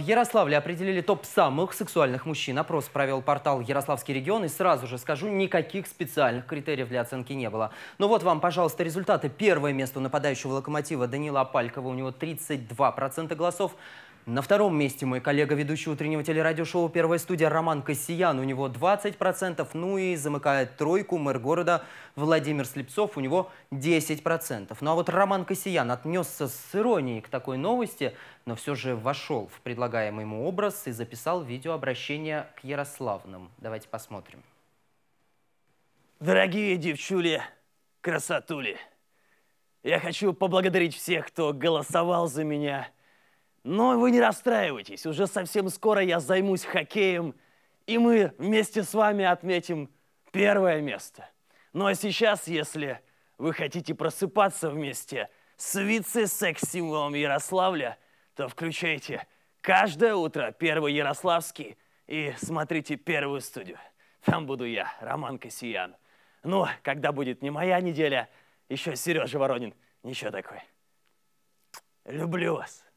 В Ярославле определили топ самых сексуальных мужчин. Опрос провел портал «Ярославский регион». И сразу же скажу, никаких специальных критериев для оценки не было. Но ну вот вам, пожалуйста, результаты. Первое место у нападающего «Локомотива» Данила Апалькова. У него 32% голосов. На втором месте мой коллега, ведущий утреннего телерадиошоу «Первая студия» Роман Касьян. У него 20%. Ну и замыкает тройку мэр города Владимир Слепцов. У него 10%. Ну а вот Роман Касьян отнесся с иронией к такой новости, но все же вошел в предлагаемый ему образ и записал видеообращение к Ярославным. Давайте посмотрим. Дорогие девчули, красотули, я хочу поблагодарить всех, кто голосовал за меня – но вы не расстраивайтесь, уже совсем скоро я займусь хоккеем, и мы вместе с вами отметим первое место. Ну а сейчас, если вы хотите просыпаться вместе с вице-секс-символом Ярославля, то включайте каждое утро первый Ярославский и смотрите первую студию. Там буду я, Роман Касьян. Ну, когда будет не моя неделя, еще Сережа Воронин. Ничего такое. Люблю вас.